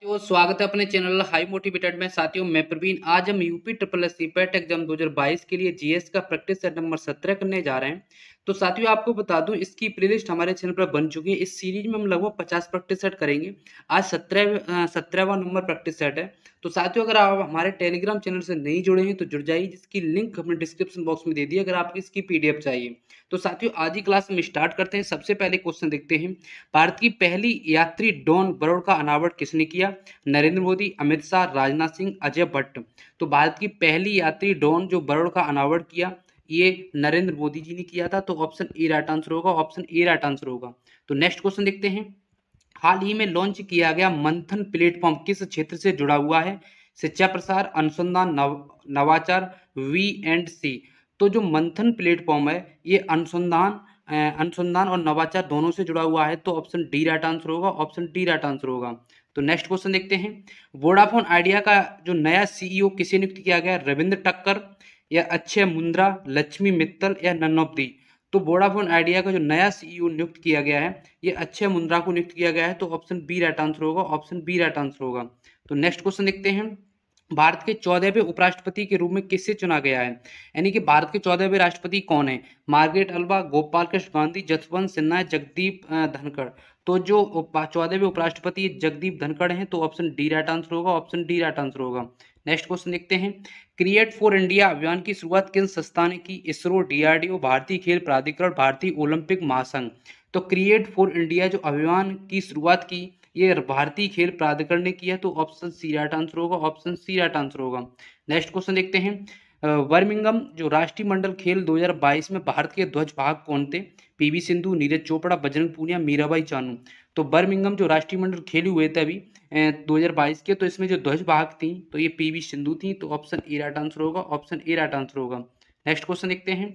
साथियों स्वागत है अपने चैनल हाई मोटिवेटेड में साथियों मैं प्रवीण आज हम UP triple S C PET exam 2022 के लिए जीएस का प्रैक्टिस सेट नंबर 17 करने जा रहे हैं तो साथियों आपको बता दूं इसकी प्लेलिस्ट हमारे चैनल पर बन चुकी है इस सीरीज में हम लगभग पचास प्रैक्टिस सेट करेंगे आज सत्रह सत्रहवा नंबर प्रैक्टिस सेट है तो साथियों अगर आप हमारे टेलीग्राम चैनल से नहीं जुड़े हैं तो जुड़ जाइए जिसकी लिंक हमने डिस्क्रिप्शन बॉक्स में दे दी अगर आपको इसकी पी चाहिए तो साथियों आज ही क्लास हम स्टार्ट करते हैं सबसे पहले क्वेश्चन देखते हैं भारत की पहली यात्री डॉन बरोड़ का अनावरण किसने किया नरेंद्र मोदी अमित शाह राजनाथ सिंह अजय भट्ट तो भारत की पहली यात्री डॉन जो बरोड़ का अनावरण किया ये नरेंद्र मोदी जी ने किया था तो ऑप्शन ए राइट आंसर होगा ऑप्शन ए राइट आंसर होगा तो नेक्स्ट क्वेश्चन देखते हैं हाल ही में लॉन्च किया गया मंथन प्लेटफॉर्म किस क्षेत्र से जुड़ा हुआ है शिक्षा प्रसार अनुसंधान नव, नवाचार वी एंड सी तो जो मंथन प्लेटफॉर्म है ये अनुसंधान अनुसंधान और नवाचार दोनों से जुड़ा हुआ है तो ऑप्शन डी राइट आंसर होगा ऑप्शन डी राइट आंसर होगा तो नेक्स्ट क्वेश्चन देखते हैं वोडाफोन आइडिया का जो नया सीईओ e किसे नियुक्त किया गया रविंद्र टक्कर या अक्षय मुंद्रा लक्ष्मी मित्तल या नन ऑफ दी तो वोडाफोन आइडिया का जो नया सीईओ e नियुक्त किया गया है ये अक्षय मुंद्रा को नियुक्त किया गया है तो ऑप्शन बी राइट आंसर होगा ऑप्शन बी राइट आंसर होगा तो नेक्स्ट क्वेश्चन देखते हैं भारत के चौदहवें उपराष्ट्रपति के रूप में किससे चुना गया है यानी कि भारत के चौदहवें राष्ट्रपति कौन है मार्गरेट अल्वा गोपाल कृष्ण गांधी जसवंत सिन्हा जगदीप धनखड़ तो जो चौदहवें उपराष्ट्रपति जगदीप धनखड़ हैं तो ऑप्शन डी राइट आंसर होगा ऑप्शन डी राइट आंसर होगा नेक्स्ट क्वेश्चन देखते हैं क्रिएट फॉर इंडिया अभियान की शुरुआत किन संस्था ने की इसरो डीआरडीओ भारतीय खेल प्राधिकरण भारतीय ओलंपिक महासंघ तो क्रिएट फॉर इंडिया जो अभियान की शुरुआत की ये भारतीय खेल प्राधिकरण ने किया तो ऑप्शन सी राइट आंसर होगा ऑप्शन सी राइट आंसर होगा नेक्स्ट क्वेश्चन देखते हैं वर्मिंगम जो राष्ट्रीय मंडल खेल 2022 में भारत के ध्वज भाग कौन थे पीवी सिंधु नीरज चोपड़ा बजरंग पूनिया मीराबाई चानू तो बर्मिंगम जो राष्ट्रीय मंडल खेले हुए थे अभी बाईस के तो इसमें जो ध्वज भाग थी तो ये पी वी सिंधु थी तो ऑप्शन ए राइट आंसर होगा ऑप्शन ए राइट आंसर होगा नेक्स्ट क्वेश्चन देखते हैं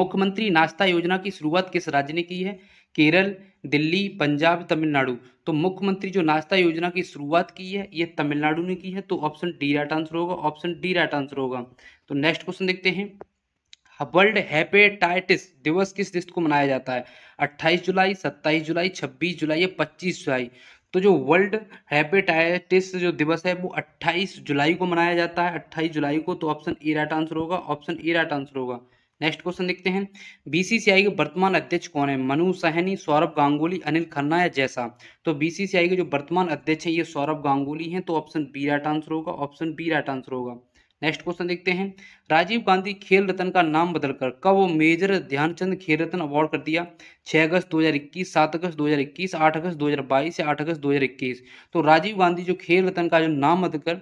मुख्यमंत्री नाश्ता योजना की शुरुआत किस राज्य ने की है केरल दिल्ली पंजाब तमिलनाडु तो मुख्यमंत्री जो नाश्ता योजना की शुरुआत की है ये तमिलनाडु ने की है तो ऑप्शन डी राइट आंसर होगा ऑप्शन डी राइट आंसर होगा तो नेक्स्ट क्वेश्चन देखते हैं वर्ल्ड हेपेटाइटिस दिवस किस दिन को मनाया जाता है 28 जुलाई 27 जुलाई 26 जुलाई या 25 जुलाई तो जो वर्ल्ड हेपेटाइटिस जो दिवस है वो 28 जुलाई को मनाया जाता है 28 जुलाई को तो ऑप्शन ए राइट आंसर होगा ऑप्शन ए राइट आंसर होगा नेक्स्ट क्वेश्चन देखते हैं बीसीसीआई के वर्तमान अध्यक्ष कौन है मनु सहनी सौरभ गांगुली अनिल खन्ना या जैसा तो बीसीसीआई के जो वर्तमान अध्यक्ष हैं ये सौरभ गांगुली हैं तो ऑप्शन बी राइट आंसर होगा ऑप्शन बी राइट आंसर होगा नेक्स्ट क्वेश्चन देखते हैं राजीव गांधी खेल रत्न का नाम बदलकर कब मेजर ध्यानचंद खेल रत्न अवार्ड कर दिया 6 अगस्त 2021 7 अगस्त 2021 8 अगस्त 2022 से 8 अगस्त 2021 तो राजीव गांधी जो खेल रत्न का जो नाम बदलकर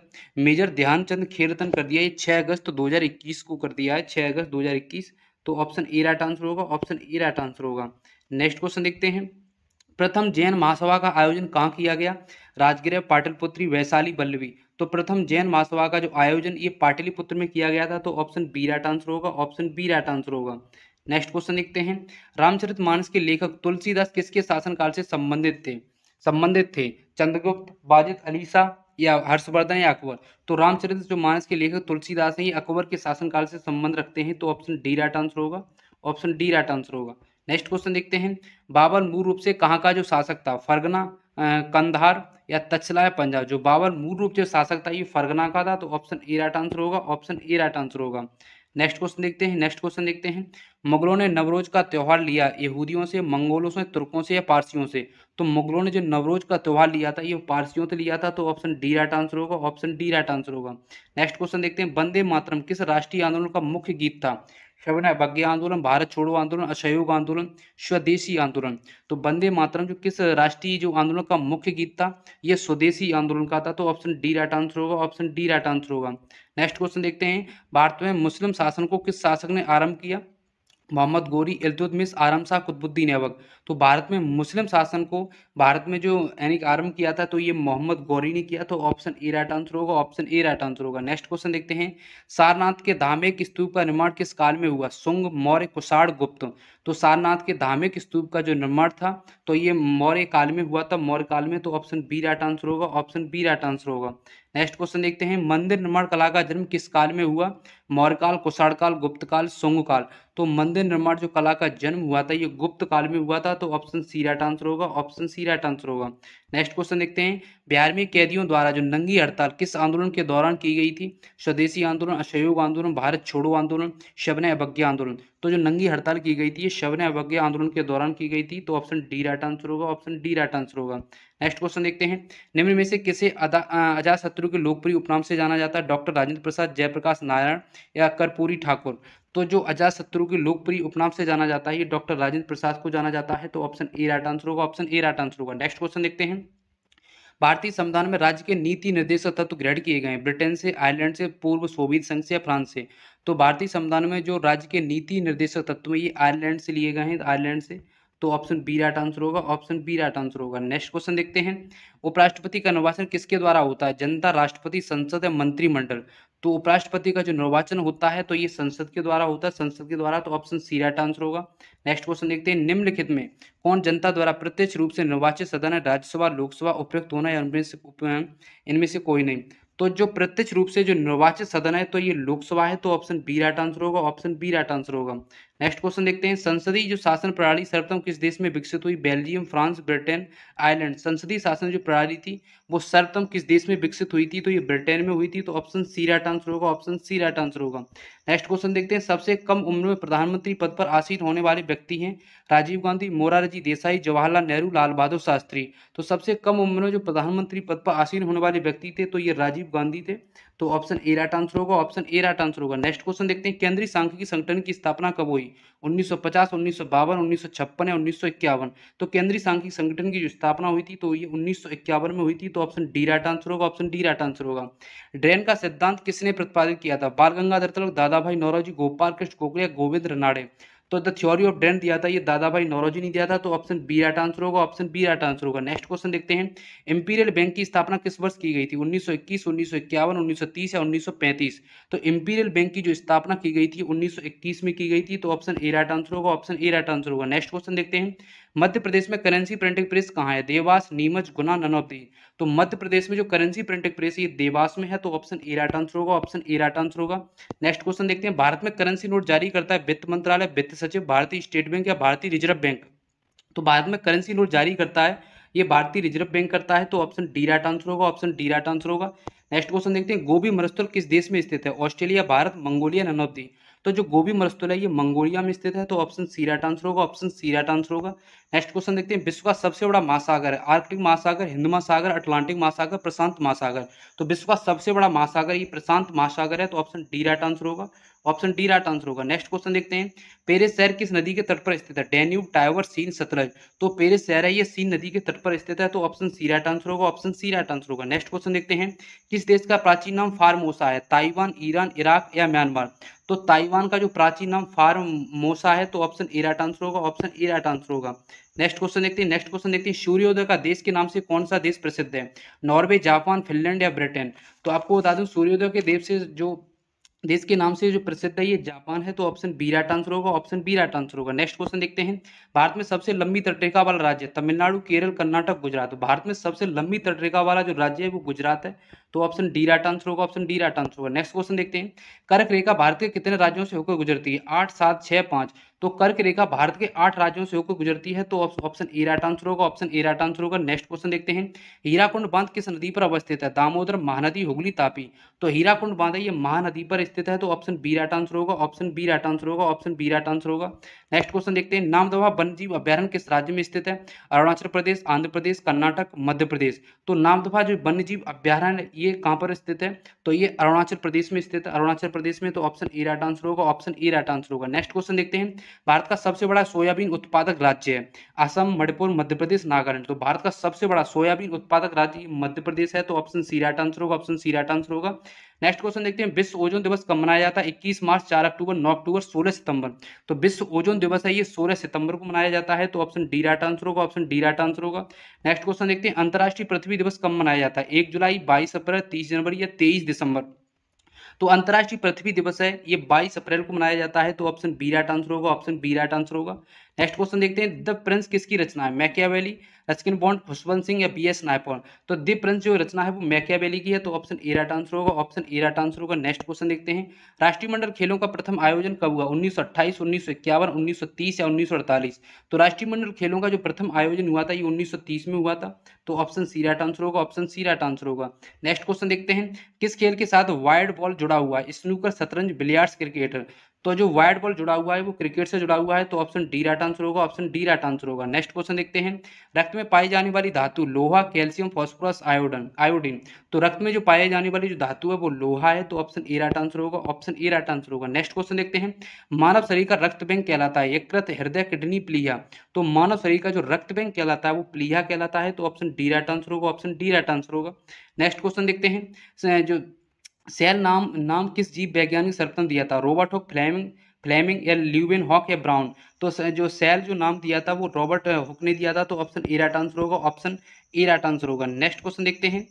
मेजर ध्यानचंद खेल रत्न कर दिया ये 6 अगस्त 2021 को कर दिया है 6 अगस्त 2021 तो ऑप्शन ए राइट आंसर होगा ऑप्शन ए राइट आंसर होगा नेक्स्ट क्वेश्चन देखते हैं प्रथम जैन महासभा का आयोजन कहाँ किया गया राजगिर पाटलपुत्री वैशाली बल्लवी तो प्रथम जैन महासभा का जो आयोजन ये पाटलिपुत्र में किया गया था तो ऑप्शन बी राइट आंसर होगा ऑप्शन बी राइट आंसर होगा नेक्स्ट क्वेश्चन देखते हैं रामचरितमानस के लेखक तुलसीदास किसके शासनकाल से संबंधित थे संबंधित थे चंद्रगुप्त बाजित अलीसा या हर्षवर्धन या अकबर तो रामचरित जो मानस के लेखक तुलसीदास हैं ये अकबर के शासनकाल से संबंध रखते हैं तो ऑप्शन डी राइट आंसर होगा ऑप्शन डी राइट आंसर होगा नेक्स्ट क्वेश्चन देखते हैं बाबर मूल रूप से कहाँ का जो शासक था फरगना कंधार या तचला है पंजाब जो बाबर मूल रूप से शासक था ये फरगना का था तो ऑप्शन ए राइट आंसर होगा ऑप्शन ए राइट आंसर होगा नेक्स्ट क्वेश्चन देखते हैं नेक्स्ट क्वेश्चन देखते हैं मुगलों ने नवरोज का त्यौहार लिया यहूदियों से मंगोलों से तुर्कों से या पारसियों से तो मुगलों ने जो नवरोज का त्यौहार लिया था ये पारसियों से लिया था तो ऑप्शन डी राइट आंसर होगा ऑप्शन डी राइट आंसर होगा नेक्स्ट क्वेश्चन देखते हैं वंदे मातरम किस राष्ट्रीय आंदोलन का मुख्य गीत था शबना बग्गे आंदोलन भारत छोड़ो आंदोलन असहयोग आंदोलन स्वदेशी आंदोलन तो वंदे मातरम जो किस राष्ट्रीय जो आंदोलन का मुख्य गीत था यह स्वदेशी आंदोलन का था तो ऑप्शन डी राइट आंसर होगा ऑप्शन डी राइट आंसर होगा नेक्स्ट क्वेश्चन देखते हैं भारत में मुस्लिम शासन को किस शासक ने आरंभ किया मोहम्मद गोरी इल्तुतमिस आरम शाह कुतुबुद्दीन ऐबक तो भारत में मुस्लिम शासन को भारत में जो यानी आरम्भ किया था तो ये मोहम्मद गौरी ने किया तो ऑप्शन ए राइट आंसर होगा ऑप्शन ए राइट आंसर होगा नेक्स्ट क्वेश्चन देखते हैं सारनाथ के धामिक स्तूप का निर्माण किस काल में हुआ सुंग मौर्य कुषाण गुप्त तो सारनाथ के धामिक स्तूप का जो निर्माण था तो ये मौर्य काल में हुआ था मौर्य काल में तो ऑप्शन बी राइट आंसर होगा ऑप्शन बी राइट आंसर होगा नेक्स्ट क्वेश्चन देखते हैं मंदिर निर्माण कला का जन्म किस काल में हुआ मौर्य काल कुषाण काल गुप्त काल सुंग काल तो मंदिर निर्माण जो कला का जन्म हुआ था ये गुप्त काल में हुआ था तो ऑप्शन सी राइट आंसर होगा ऑप्शन सी राइट आंसर होगा नेक्स्ट क्वेश्चन देखते हैं बिहार में कैदियों द्वारा जो नंगी हड़ताल किस आंदोलन के दौरान की गई थी स्वदेशी आंदोलन असहयोग आंदोलन भारत छोड़ो आंदोलन शबन अवज्ञा आंदोलन तो जो नंगी हड़ताल की गई थी शबन अवज्ञा आंदोलन के दौरान की गई थी तो ऑप्शन डी राइट आंसर होगा ऑप्शन डी राइट आंसर होगा नेक्स्ट क्वेश्चन देखते हैं निम्न में से किसे अजात शत्रु के लोकप्रिय उपनाम से जाना जाता है डॉक्टर राजेंद्र प्रसाद जयप्रकाश नारायण या कर्पूरी ठाकुर तो जो अजात शत्रु के लोकप्रिय उपनाम से जाना जाता है ये डॉक्टर राजेंद्र प्रसाद को जाना जाता है तो ऑप्शन ए राइट आंसर होगा ऑप्शन ए राइट आंसर होगा नेक्स्ट क्वेश्चन देखते हैं भारतीय संविधान में राज्य के नीति निर्देशक तत्व ग्रहण किए गए हैं ब्रिटेन से आयरलैंड से पूर्व सोवियत संघ से या फ्रांस से तो भारतीय संविधान में जो राज्य के नीति निर्देशक तत्व ये आयरलैंड से लिए गए हैं आयरलैंड से तो ऑप्शन बी राइट आंसर होगा ऑप्शन बी राइट आंसर होगा नेक्स्ट क्वेश्चन देखते हैं उपराष्ट्रपति का निर्वाचन किसके द्वारा होता है जनता राष्ट्रपति संसद या मंत्रिमंडल तो उपराष्ट्रपति का जो निर्वाचन होता है तो ये संसद के द्वारा होता है संसद के द्वारा तो ऑप्शन सी राइट आंसर होगा नेक्स्ट क्वेश्चन देखते हैं निम्नलिखित में कौन जनता द्वारा प्रत्यक्ष रूप से निर्वाचित सदन है राज्यसभा लोकसभा उपयुक्त होना या इनमें से कोई नहीं तो जो प्रत्यक्ष रूप से जो निर्वाचित सदन है तो ये लोकसभा है तो ऑप्शन बी राइट आंसर होगा ऑप्शन बी राइट आंसर होगा नेक्स्ट क्वेश्चन देखते हैं संसदीय जो शासन प्रणाली सर्वप्रथम किस देश में विकसित हुई बेल्जियम फ्रांस ब्रिटेन आयरलैंड संसदीय शासन जो प्रणाली थी वो सर्वप्रथम किस देश में विकसित हुई थी तो ये ब्रिटेन में हुई थी तो ऑप्शन सी राइट आंसर होगा ऑप्शन सी राइट आंसर होगा नेक्स्ट क्वेश्चन देखते हैं सबसे कम उम्र में प्रधानमंत्री पद पर आसीन होने वाले व्यक्ति हैं राजीव गांधी मोरारजी देसाई जवाहरलाल नेहरू लाल बहादुर शास्त्री तो सबसे कम उम्र में जो प्रधानमंत्री पद पर आसीन होने वाले व्यक्ति थे तो ये राजीव गांधी थे तो ऑप्शन ए राइट आंसर होगा ऑप्शन ए राइट आंसर होगा नेक्स्ट क्वेश्चन देखते हैं केंद्रीय सांख्यिकी संगठन की स्थापना कब हुई 1950, 1952, 1956 या उन्नीस तो केंद्रीय सांख्यिकी संगठन की जो स्थापना हुई थी तो ये उन्नीस में हुई थी तो ऑप्शन डी राइट आंसर होगा ऑप्शन डी राइट आंसर होगा ड्रेन का सिद्धांत किसने प्रतिपादित किया था बाल गंगाधर तिलक दादा भाई नौराजी गोपाल कृष्ण गोखले गोविंद रनाड़े तो द थ्योरी ऑफ डेंट दिया था ये दादा भाई नौरोजी ने दिया था तो ऑप्शन बी राइट आंसर होगा ऑप्शन बी राइट आंसर होगा नेक्स्ट क्वेश्चन देखते हैं इंपीरियल बैंक की स्थापना किस वर्ष की गई थी 1921 1951 1930 या 1935 तो इंपीरियल बैंक की जो स्थापना की गई थी 1921 में की गई थी तो ऑप्शन ए राइट आंसर होगा ऑप्शन ए राइट आंसर होगा नेक्स्ट क्वेश्चन देखते हैं मध्य प्रदेश में करेंसी प्रिंटिंग प्रेस कहाँ है देवास नीमच गुना ननौती तो मध्य प्रदेश में जो करेंसी प्रिंटिंग प्रेस ये देवास में है तो ऑप्शन ए राइट आंसर होगा ऑप्शन ए राइट आंसर होगा नेक्स्ट क्वेश्चन देखते हैं भारत में करेंसी नोट जारी करता है वित्त मंत्रालय वित्त सचिव भारतीय स्टेट बैंक या भारतीय रिजर्व बैंक तो भारत में करेंसी नोट जारी करता है ये भारतीय रिजर्व बैंक करता है तो ऑप्शन डी राइट आंसर होगा ऑप्शन डी राइट आंसर होगा नेक्स्ट क्वेश्चन देखते हैं गोभी मरुस्थल किस देश में स्थित है ऑस्ट्रेलिया भारत मंगोलिया ननौती तो जो गोभी मरस्तुला ये मंगोलिया में स्थित है तो ऑप्शन सी राइट आंसर होगा ऑप्शन सी राइट आंसर होगा नेक्स्ट क्वेश्चन देखते हैं विश्व का सबसे बड़ा महासागर है आर्कटिक महासागर हिंद महासागर अटलांटिक महासागर प्रशांत महासागर तो विश्व का सबसे बड़ा महासागर ये प्रशांत महासागर है तो ऑप्शन डी राइट आंसर होगा ऑप्शन डी राइट आंसर होगा नेक्स्ट क्वेश्चन देखते हैं पेरिस शहर किस नदी के तट पर स्थित है डेन्यूब टाइवर सीन सतलज तो पेरिस शहर है ये सीन नदी के तट पर स्थित है तो ऑप्शन सी राइट आंसर होगा ऑप्शन सी राइट आंसर होगा नेक्स्ट क्वेश्चन देखते हैं किस देश का प्राचीन नाम फार्मोसा है ताइवान ईरान इराक या म्यांमार तो ताइवान का जो प्राचीन नाम फार्मोसा है तो ऑप्शन ए राइट आंसर होगा ऑप्शन ए राइट आंसर होगा नेक्स्ट क्वेश्चन देखते हैं नेक्स्ट क्वेश्चन देखते हैं सूर्योदय का देश के नाम से कौन सा देश प्रसिद्ध है नॉर्वे जापान फिनलैंड या ब्रिटेन तो आपको बता दूं सूर्योदय के देश से जो देश के नाम से जो प्रसिद्ध है ये जापान है तो ऑप्शन बी राइट आंसर होगा ऑप्शन बी राइट आंसर होगा नेक्स्ट क्वेश्चन देखते हैं भारत में सबसे लंबी तटरेखा वाला राज्य तमिलनाडु केरल कर्नाटक गुजरात भारत में सबसे लंबी तटरेखा वाला जो राज्य है वो गुजरात है तो ऑप्शन डी राइट आंसर होगा ऑप्शन डी राइट आंसर होगा नेक्स्ट क्वेश्चन देखते हैं कर्क रेखा भारत के कितने राज्यों से होकर गुजरती है आठ सात छः पाँच तो कर्क रेखा भारत के आठ राज्यों से होकर गुजरती है तो ऑप्शन ए राइट आंसर होगा ऑप्शन ए राइट आंसर होगा नेक्स्ट क्वेश्चन देखते हैं हीराकुंड बांध किस नदी पर अवस्थित है दामोदर महानदी हुगली तापी तो हीराकुंड बांध है ये महानदी पर स्थित है तो ऑप्शन बी राइट आंसर होगा ऑप्शन बी राइट आंसर होगा ऑप्शन बी राइट आंसर होगा नेक्स्ट क्वेश्चन देखते हैं नामदवा वन्यजीव अभ्यारण किस राज्य में स्थित है अरुणाचल प्रदेश आंध्र प्रदेश कर्नाटक मध्य प्रदेश तो नामदवा जो वन्यजीव अभ्यारण्य ये कहाँ पर स्थित है तो ये अरुणाचल प्रदेश में स्थित है अरुणाचल प्रदेश में तो ऑप्शन ए राइट आंसर होगा ऑप्शन ई राइट आंसर होगा नेक्स्ट क्वेश्चन देखते हैं भारत का सबसे बड़ा सोयाबीन उत्पादक राज्य है असम मणिपुर मध्य प्रदेश नागालैंड तो भारत का सबसे बड़ा सोयाबीन उत्पादक राज्य मध्य प्रदेश है तो ऑप्शन सी राइट आंसर होगा ऑप्शन सी राइट आंसर होगा नेक्स्ट क्वेश्चन देखते हैं विश्व ओजोन दिवस कब मनाया जाता है इक्कीस मार्च चार अक्टूबर नौ अक्टूबर सोलह सितंबर तो विश्व ओजोन दिवस है ये सोलह सितंबर को मनाया जाता है तो ऑप्शन डी राइट आंसर होगा ऑप्शन डी राइट आंसर होगा नेक्स्ट क्वेश्चन देखते हैं अंतर्राष्ट्रीय पृथ्वी दिवस कब मनाया जाता है एक जुलाई बाईस अप्रैल तीस जनवरी या तेईस दिसंबर तो अंतर्राष्ट्रीय पृथ्वी दिवस है ये 22 अप्रैल को मनाया जाता है तो ऑप्शन बी राइट आंसर होगा ऑप्शन बी राइट आंसर होगा नेक्स्ट क्वेश्चन देखते हैं द प्रिंस किसकी रचना है Machiavelli Ruskin Bond Khushwant Singh या बी एस नायपॉन तो द प्रिंस जो रचना है वो मैकियावेली की है तो ऑप्शन ए राइट आंसर होगा ऑप्शन ए राइट आंसर होगा नेक्स्ट क्वेश्चन देखते हैं राष्ट्रीय मंडल खेलों का प्रथम आयोजन कब हुआ उन्नीस सौ अट्ठाईस उन्नीस सौ इक्यावन उन्नीस सौ तीस या उन्नीस सौ अड़तालीस तो राष्ट्रीय मंडल खेलों का जो प्रथम आयोजन हुआ था ये उन्नीस सौ तीस में हुआ था तो ऑप्शन सी राइट आंसर होगा ऑप्शन सी राइट आंसर होगा नेक्स्ट क्वेश्चन देखते हैं किस खेल के साथ वाइड बॉल जुड़ा हुआ है स्नूकर शतरंज बिलियार्ड्स क्रिकेटर तो जो वाइट बॉल जुड़ा हुआ है वो क्रिकेट से जुड़ा हुआ है तो ऑप्शन डी राइट आंसर होगा ऑप्शन डी राइट आंसर होगा नेक्स्ट क्वेश्चन देखते हैं रक्त में पाई जाने वाली धातु लोहा कैल्शियम फॉस्फोरस आयोडन आयोडीन तो रक्त में जो पाई जाने वाली जो धातु है वो लोहा है तो ऑप्शन ए राइट आंसर होगा ऑप्शन ए राइट आंसर होगा नेक्स्ट क्वेश्चन देखते हैं मानव शरीर का रक्त बैंक कहलाता है एकृत हृदय किडनी प्लीहा तो मानव शरीर का जो रक्त बैंक कहलाता है वो प्लीहा कहलाता है तो ऑप्शन डी राइट आंसर होगा ऑप्शन डी राइट आंसर होगा नेक्स्ट क्वेश्चन देखते हैं जो सेल नाम नाम किस जीव वैज्ञानिक सर्वप्रथम दिया था रॉबर्ट हॉक फ्लैमिंग फ्लैमिंग या ल्यूबिन हॉक या ब्राउन तो जो सेल जो नाम दिया था वो रॉबर्ट हॉक ने दिया था तो ऑप्शन ए राइट आंसर होगा ऑप्शन ए राइट आंसर होगा नेक्स्ट क्वेश्चन देखते हैं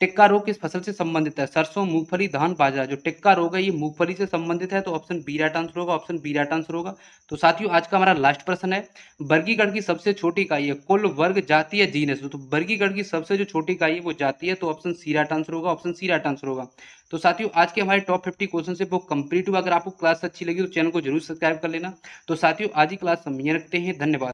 टिक्का रोग किस फसल से संबंधित है सरसों मूंगफली धान बाजरा जो टिक्का रोग है ये मूंगफली से संबंधित है तो ऑप्शन बी राइट आंसर होगा ऑप्शन बी राइट आंसर होगा तो साथियों आज का हमारा लास्ट प्रश्न है वर्गीकरण की सबसे छोटी इकाई है कुल वर्ग जाती है जीनस तो वर्गीकरण की सबसे जो छोटी इकाई है वो जाती है तो ऑप्शन सी राइट आंसर होगा ऑप्शन सी राइट आंसर होगा तो साथियों आज के हमारे टॉप फिफ्टी क्वेश्चन से वो कंप्लीट हुआ अगर आपको क्लास अच्छी लगी तो चैनल को जरूर सब्सक्राइब कर लेना तो साथियों आज ही क्लास हम रखते हैं धन्यवाद